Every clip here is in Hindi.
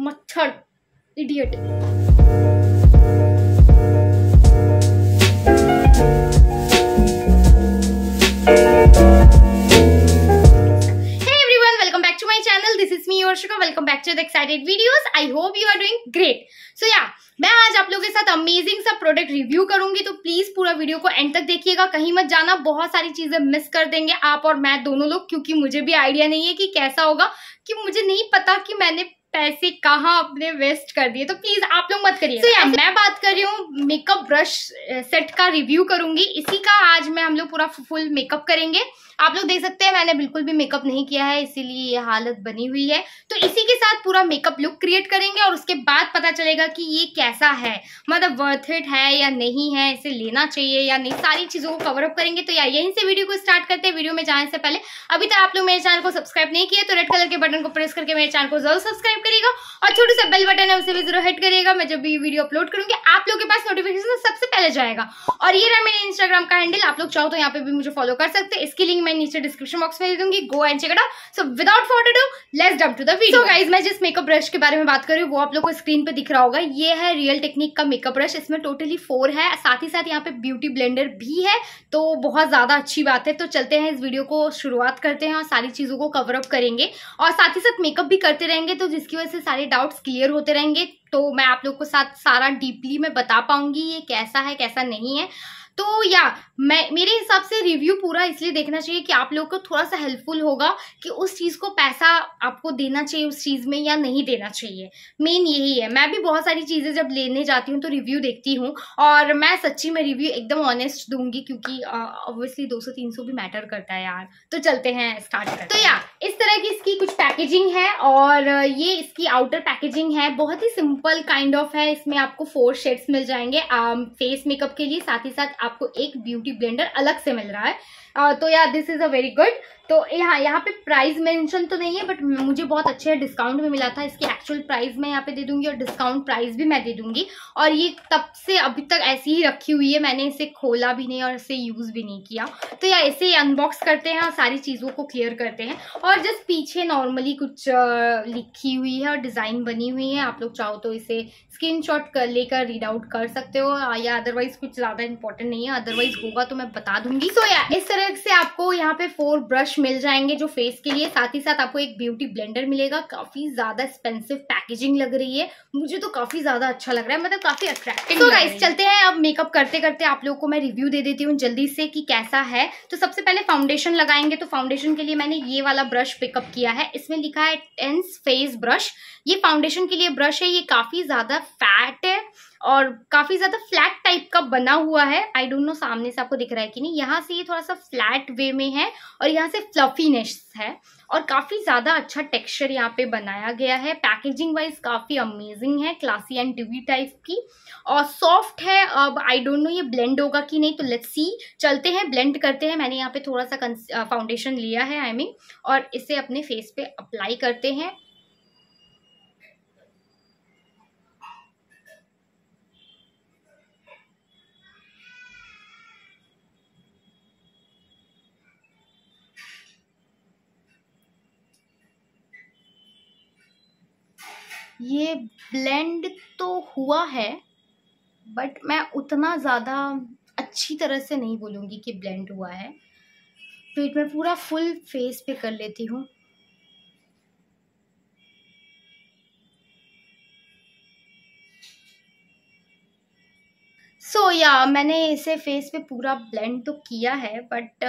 मच्छर idiot welcome back to the excited videos I hope you are doing great so yeah मैं आज आप लोगों के साथ अमेजिंग सा प्रोडक्ट रिव्यू करूंगी तो प्लीज पूरा वीडियो को एंड तक देखिएगा कहीं मत जाना बहुत सारी चीजें मिस कर देंगे आप और मैं दोनों लोग क्योंकि मुझे भी आइडिया नहीं है कि कैसा होगा कि मुझे नहीं पता कि मैंने पैसे कहाँ अपने वेस्ट कर दिए तो प्लीज आप लोग मत करिए so, yeah, मैं बात कर रही हूँ मेकअप ब्रश सेट का रिव्यू करूंगी इसी का आज मैं हम लोग पूरा फुल मेकअप करेंगे आप लोग देख सकते हैं मैंने बिल्कुल भी मेकअप नहीं किया है इसीलिए ये हालत बनी हुई है तो इसी के साथ पूरा मेकअप लुक क्रिएट करेंगे और उसके बाद पता चलेगा कि ये कैसा है मतलब वर्थ इट है या नहीं है इसे लेना चाहिए या नहीं सारी चीज़ों को कवरअप करेंगे तो यार यहीं से वीडियो को स्टार्ट करते हैं वीडियो में जाने से पहले अभी तक आप लोग मेरे चैनल को सब्सक्राइब नहीं किया तो रेड कलर के बटन को प्रेस करके मेरे चैनल को जरूर सब्सक्राइब करिएगा और छोटे सा बेल बटन है उसे भी जरूर हिट करिएगा मैं जब भी वीडियो अपलोड करूंगी आप लोग के पास नोटिफिकेशन सबसे पहले जाएगा और ये रहा मेरे इंस्टाग्राम का हैंडल आप लोग चाहो तो यहाँ पे भी मुझे फॉलो कर सकते हैं इसकी लिंक मैं नीचे डिस्क्रिप्शन बॉक्स में दे दूंगी go and check out so without further ado let's jump to the video so guys मैं जिस मेकअप ब्रश के बारे में बात कर रही हूं वो आप लोगों को स्क्रीन पे दिख रहा होगा ये है रियल टेक्निक का मेकअप ब्रश इसमें टोटली फोर है साथ ही साथ यहाँ पे ब्यूटी ब्लेंडर भी है तो बहुत ज़्यादा अच्छी बात है तो चलते हैं इस वीडियो को शुरुआत करते हैं और सारी चीज़ों को कवर अप करेंगे और साथ ही साथ मेकअप भी करते रहेंगे तो जिसकी वजह से सारे डाउट्स क्लियर होते रहेंगे तो मैं आप लोग को साथ सारा डीपली मैं बता पाऊंगी ये कैसा है कैसा नहीं है तो या मैं मेरे हिसाब से रिव्यू पूरा इसलिए देखना चाहिए कि आप लोगों को थोड़ा सा हेल्पफुल होगा कि उस चीज़ को पैसा आपको देना चाहिए उस चीज़ में या नहीं देना चाहिए मेन यही है मैं भी बहुत सारी चीज़ें जब लेने जाती हूँ तो रिव्यू देखती हूँ और मैं सच्ची में रिव्यू एकदम ऑनेस्ट दूंगी क्योंकि ऑब्वियसली दो सौ तीन सौ भी मैटर करता है यार तो चलते हैं स्टार्ट तो या इस तरह की इसकी कुछ पैकेजिंग है और ये इसकी आउटर पैकेजिंग है बहुत ही सिंपल काइंड ऑफ है इसमें आपको फोर शेड्स मिल जाएंगे फेस मेकअप के लिए साथ ही साथ आपको एक ब्यूटी ब्लेंडर अलग से मिल रहा है तो yeah this is a very good तो यहाँ यहाँ पे प्राइस मेंशन तो नहीं है बट मुझे बहुत अच्छे डिस्काउंट में मिला था इसकी एक्चुअल प्राइस मैं यहाँ पे दे दूंगी और डिस्काउंट प्राइस भी मैं दे दूंगी और ये तब से अभी तक ऐसी ही रखी हुई है मैंने इसे खोला भी नहीं और इसे यूज़ भी नहीं किया तो या इसे अनबॉक्स करते हैं और सारी चीज़ों को क्लियर करते हैं और जस्ट पीछे नॉर्मली कुछ लिखी हुई है और डिज़ाइन बनी हुई है आप लोग चाहो तो इसे स्क्रीन कर लेकर रीड आउट कर सकते हो या अदरवाइज कुछ ज़्यादा इंपॉर्टेंट नहीं है अदरवाइज होगा तो मैं बता दूंगी सो या इस तरह से आपको यहाँ पे फोर ब्रश मिल जाएंगे जो फेस के लिए साथ ही साथ आपको एक ब्यूटी ब्लेंडर मिलेगा काफी ज्यादा एक्सपेंसिव पैकेजिंग लग रही है मुझे तो काफी ज्यादा अच्छा लग रहा है मतलब काफी अट्रैक्टिव तो गाइस चलते हैं अब मेकअप करते करते आप लोगों को मैं रिव्यू दे देती हूँ जल्दी से कि कैसा है तो सबसे पहले फाउंडेशन लगाएंगे तो फाउंडेशन के लिए मैंने ये वाला ब्रश पिकअप किया है इसमें लिखा है टेंस फेस ब्रश ये फाउंडेशन के लिए ब्रश है ये काफी ज्यादा फैट है और काफ़ी ज़्यादा फ्लैट टाइप का बना हुआ है आई डोंट नो सामने से आपको दिख रहा है कि नहीं यहाँ से ये थोड़ा सा फ्लैट वे में है और यहाँ से फ्लफीनेस है और काफ़ी ज़्यादा अच्छा टेक्सचर यहाँ पे बनाया गया है पैकेजिंग वाइज काफ़ी अमेजिंग है क्लासी एंड टीवी टाइप की और सॉफ्ट है अब आई डोंट नो ये ब्लेंड होगा कि नहीं तो लेट्स सी चलते हैं ब्लेंड करते हैं मैंने यहाँ पे थोड़ा सा फाउंडेशन लिया है आई I मीन mean, और इसे अपने फेस पे अप्लाई करते हैं ये ब्लेंड तो हुआ है बट मैं उतना ज़्यादा अच्छी तरह से नहीं बोलूँगी कि ब्लेंड हुआ है पेट तो मैं पूरा फुल फेस पे कर लेती हूँ सो so, या yeah, मैंने इसे फेस पे पूरा ब्लेंड तो किया है बट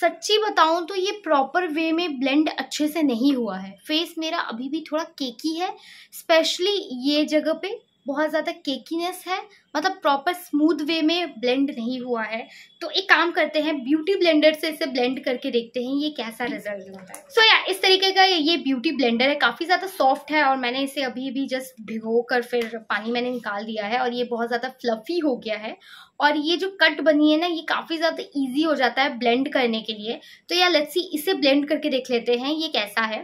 सच्ची बताऊं तो ये प्रॉपर वे में ब्लेंड अच्छे से नहीं हुआ है फेस मेरा अभी भी थोड़ा केकी है स्पेशली ये जगह पे बहुत ज़्यादा केकीनेस है मतलब प्रॉपर स्मूथ वे में ब्लेंड नहीं हुआ है तो एक काम करते हैं ब्यूटी ब्लेंडर से इसे ब्लेंड करके देखते हैं ये कैसा रिजल्ट होता है सो so, या yeah, इस तरीके का ये ब्यूटी ब्लेंडर है काफ़ी ज़्यादा सॉफ्ट है और मैंने इसे अभी भी जस्ट भिगो कर फिर पानी मैंने निकाल दिया है और ये बहुत ज़्यादा फ्लफी हो गया है और ये जो कट बनी है ना ये काफ़ी ज़्यादा ईजी हो जाता है ब्लेंड करने के लिए तो या लच्सी इसे ब्लेंड करके देख लेते हैं ये कैसा है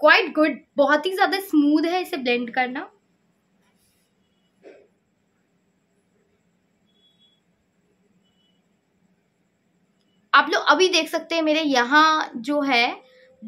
क्वाइट गुड बहुत ही ज़्यादा स्मूथ है इसे ब्लेंड करना आप लोग अभी देख सकते हैं मेरे यहाँ जो है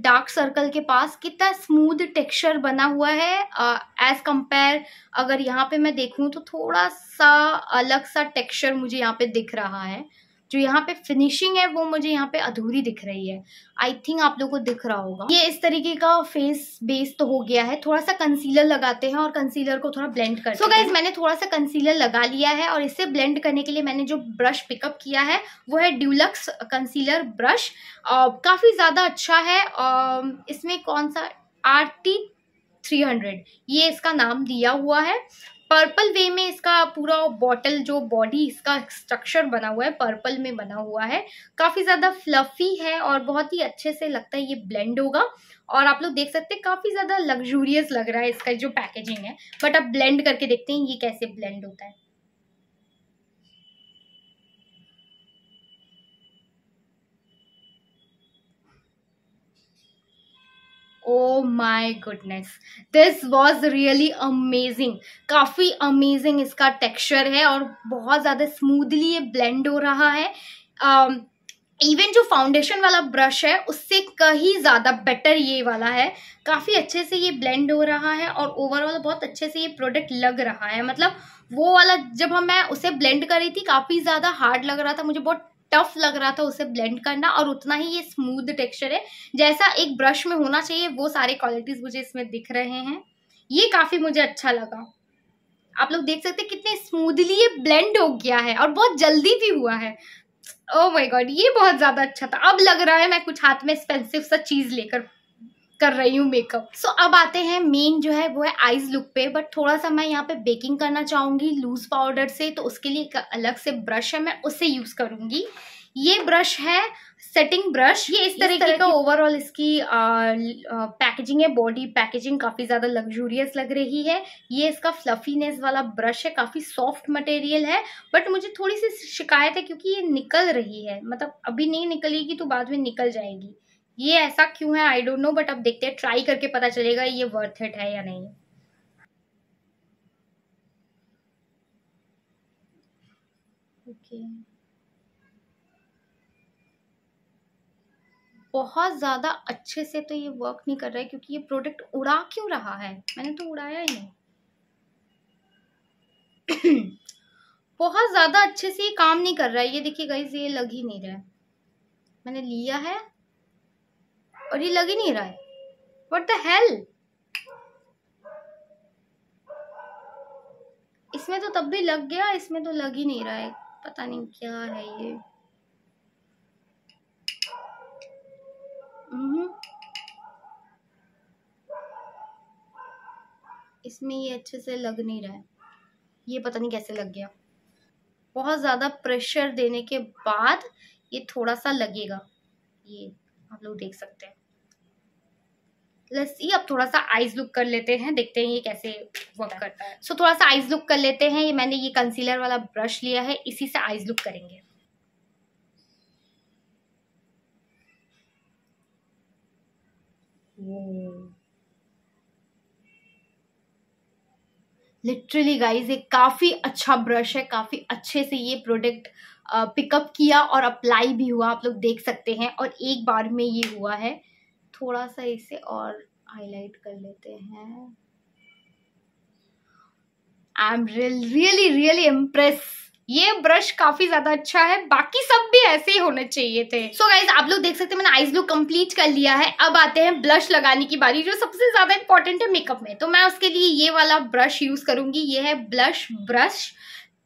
डार्क सर्कल के पास कितना स्मूथ टेक्सचर बना हुआ है एज uh, कंपेयर अगर यहाँ पे मैं देखूँ तो थोड़ा सा अलग सा टेक्सचर मुझे यहाँ पे दिख रहा है जो यहाँ पे फिनिशिंग है वो मुझे यहाँ पे अधूरी दिख रही है आई थिंक आप लोगों को दिख रहा होगा ये इस तरीके का फेस बेस तो हो गया है थोड़ा सा कंसीलर लगाते हैं और कंसीलर को थोड़ा ब्लेंड कर सो so मैंने थोड़ा सा कंसीलर लगा लिया है और इसे ब्लेंड करने के लिए मैंने जो ब्रश पिकअप किया है वो है ड्यूलक्स कंसीलर ब्रश काफ़ी ज़्यादा अच्छा है uh, इसमें कौन सा आर टी थ्री हंड्रेड ये इसका नाम दिया हुआ है पर्पल वे में इसका पूरा बॉटल जो बॉडी इसका स्ट्रक्चर बना हुआ है पर्पल में बना हुआ है काफ़ी ज़्यादा फ्लफी है और बहुत ही अच्छे से लगता है ये ब्लेंड होगा और आप लोग देख सकते हैं काफ़ी ज़्यादा लग्जूरियस लग रहा है इसका जो पैकेजिंग है बट आप ब्लेंड करके देखते हैं ये कैसे ब्लेंड होता है oh my goodness this was really amazing काफ़ी अमेजिंग इसका टेक्स्चर है और बहुत ज़्यादा स्मूदली ये ब्लेंड हो रहा है um, इवन जो फाउंडेशन वाला ब्रश है उससे कहीं ज़्यादा बेटर ये वाला है काफ़ी अच्छे से ये ब्लेंड हो रहा है और ओवरऑल बहुत अच्छे से ये प्रोडक्ट लग रहा है मतलब वो वाला जब हम मैं उसे ब्लेंड कर रही थी काफ़ी ज़्यादा हार्ड लग रहा था मुझे बहुत टफ लग रहा था उसे ब्लेंड करना और उतना ही ये स्मूथ टेक्सचर है जैसा एक ब्रश में होना चाहिए वो सारे क्वालिटीज़ मुझे इसमें दिख रहे हैं ये काफ़ी मुझे अच्छा लगा आप लोग देख सकते हैं कितने स्मूदली ये ब्लेंड हो गया है और बहुत जल्दी भी हुआ है ओ माय गॉड ये बहुत ज़्यादा अच्छा था अब लग रहा है मैं कुछ हाथ में एक्सपेंसिव सा चीज़ लेकर कर रही हूँ मेकअप सो so, अब आते हैं मेन जो है वो है आईज लुक पे बट थोड़ा सा मैं यहाँ पे बेकिंग करना चाहूंगी लूज पाउडर से तो उसके लिए एक अलग से ब्रश है मैं उससे यूज़ करूंगी ये ब्रश है सेटिंग ब्रश ये इस तरीके तरह का ओवरऑल इसकी आ, आ, पैकेजिंग है बॉडी पैकेजिंग काफ़ी ज़्यादा लग्जूरियस लग रही है ये इसका फ्लफीनेस वाला ब्रश है काफ़ी सॉफ्ट मटेरियल है बट मुझे थोड़ी सी शिकायत है क्योंकि ये निकल रही है मतलब अभी नहीं निकलेगी तो बाद में निकल जाएगी ये ऐसा क्यों है आई डोंट नो बट अब देखते हैं ट्राई करके पता चलेगा ये वर्थ इट है या नहीं ओके बहुत ज़्यादा अच्छे से तो ये वर्क नहीं कर रहा है क्योंकि ये प्रोडक्ट उड़ा क्यों रहा है मैंने तो उड़ाया ही नहीं बहुत ज़्यादा अच्छे से ये काम नहीं कर रहा है ये देखिए गई ये लग ही नहीं रहा है मैंने लिया है और ये लग ही नहीं रहा है वट द हेल इसमें तो तब भी लग गया इसमें तो लग ही नहीं रहा है पता नहीं क्या है ये हम्म। इसमें ये अच्छे से लग नहीं रहा है ये पता नहीं कैसे लग गया बहुत ज़्यादा प्रेशर देने के बाद ये थोड़ा सा लगेगा ये आप लोग देख सकते हैं लस्सी अब थोड़ा सा आइज लुक कर लेते हैं देखते हैं ये कैसे वर्क करता है सो so, थोड़ा सा आइस लुक कर लेते हैं ये मैंने ये कंसीलर वाला ब्रश लिया है इसी से आइज लुक करेंगे लिटरली गाइज ये काफ़ी अच्छा ब्रश है काफ़ी अच्छे से ये प्रोडक्ट पिकअप किया और अप्लाई भी हुआ आप लोग देख सकते हैं और एक बार में ये हुआ है थोड़ा सा इसे और हाईलाइट कर लेते हैं I am really really impress ये ब्रश काफी ज्यादा अच्छा है बाकी सब भी ऐसे ही होने चाहिए थे सो so गाइज आप लोग देख सकते हैं मैंने आईज लुक कंप्लीट कर लिया है अब आते हैं ब्लश लगाने की बारी जो सबसे ज्यादा इंपॉर्टेंट है मेकअप में तो मैं उसके लिए ये वाला ब्रश यूज करूंगी ये है ब्लश ब्रश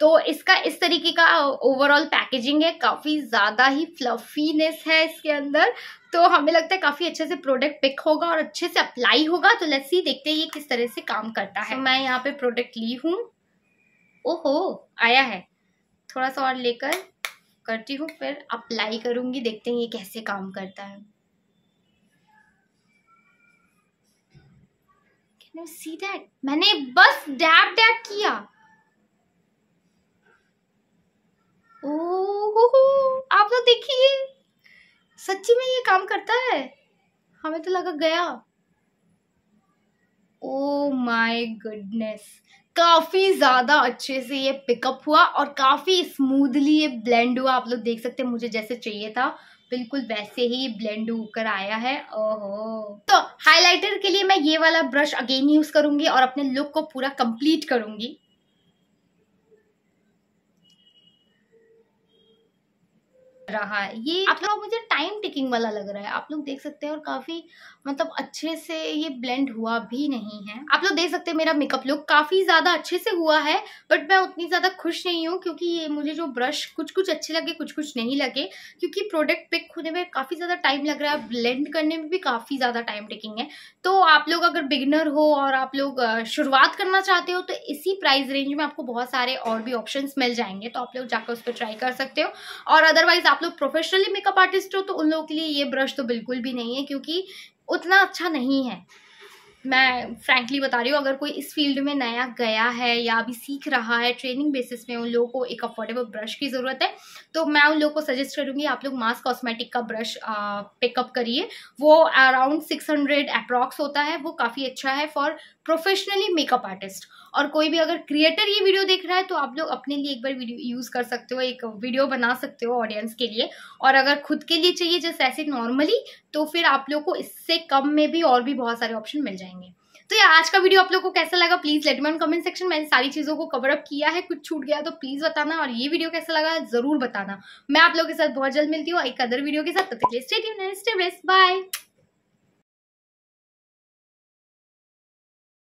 तो इसका इस तरीके का ओवरऑल पैकेजिंग है काफ़ी ज़्यादा ही फ्लफीनेस है इसके अंदर तो हमें लगता है काफ़ी अच्छे से प्रोडक्ट पिक होगा और अच्छे से अप्लाई होगा तो लेट्स सी देखते हैं ये किस तरह से काम करता है मैं यहाँ पे प्रोडक्ट ली हूँ ओहो आया है थोड़ा सा और लेकर करती हूँ फिर अप्लाई करूँगी देखते हैं ये कैसे काम करता है मैंने बस डैप डैप किया आप तो देखिए सच्ची में ये काम करता है हमें तो लगा गया ओ oh माय गुडनेस काफ़ी ज़्यादा अच्छे से ये पिकअप हुआ और काफ़ी स्मूथली ये ब्लेंड हुआ आप लोग देख सकते हैं मुझे जैसे चाहिए था बिल्कुल वैसे ही ब्लेंड होकर आया है ओहो तो हाइलाइटर के लिए मैं ये वाला ब्रश अगेन यूज़ करूंगी और अपने लुक को पूरा कंप्लीट करूंगी रहा है ये आप लोग मुझे टाइम टेकिंग वाला लग रहा है आप लोग देख सकते हैं और काफ़ी मतलब अच्छे से ये ब्लेंड हुआ भी नहीं है आप लोग देख सकते हैं मेरा मेकअप लुक काफ़ी ज़्यादा अच्छे से हुआ है बट मैं उतनी ज़्यादा खुश नहीं हूँ क्योंकि ये मुझे जो ब्रश कुछ कुछ अच्छे लगे कुछ कुछ नहीं लगे क्योंकि प्रोडक्ट पिक होने में काफ़ी ज़्यादा टाइम लग रहा है ब्लेंड करने में भी काफ़ी ज़्यादा टाइम टेकिंग है तो आप लोग अगर बिगनर हो और आप लोग शुरुआत करना चाहते हो तो इसी प्राइस रेंज में आपको बहुत सारे और भी ऑप्शन मिल जाएंगे तो आप लोग जाकर उस पर ट्राई कर सकते हो और अदरवाइज आप लोग प्रोफेशनली मेकअप आर्टिस्ट हो तो उन लोगों के लिए ये ब्रश तो बिल्कुल भी नहीं है क्योंकि उतना अच्छा नहीं है मैं फ्रैंकली बता रही हूँ अगर कोई इस फील्ड में नया गया है या अभी सीख रहा है ट्रेनिंग बेसिस में उन लोगों को एक अफोर्डेबल ब्रश की ज़रूरत है तो मैं उन लोगों को सजेस्ट करूँगी आप लोग मास कॉस्मेटिक का ब्रश पिकअप करिए वो अराउंड 600 हंड्रेड अप्रॉक्स होता है वो काफ़ी अच्छा है फॉर प्रोफेशनली मेकअप आर्टिस्ट और कोई भी अगर क्रिएटर ये वीडियो देख रहा है तो आप लोग अपने लिए एक बार वीडियो यूज़ कर सकते हो एक वीडियो बना सकते हो ऑडियंस के लिए और अगर खुद के लिए चाहिए जस्ट ऐसे नॉर्मली तो फिर आप लोग को इससे कम में भी और भी बहुत सारे ऑप्शन मिल जाएंगे तो ये आज का वीडियो आप लोग को कैसा लगा please let man comment section मैंने सारी चीजों को कवर अप किया है कुछ छूट गया तो प्लीज बताना और ये वीडियो कैसा लगा जरूर बताना मैं आप लोगों के साथ बहुत जल्द मिलती हूँ एक अदर वीडियो के साथ तब तक स्टे बाय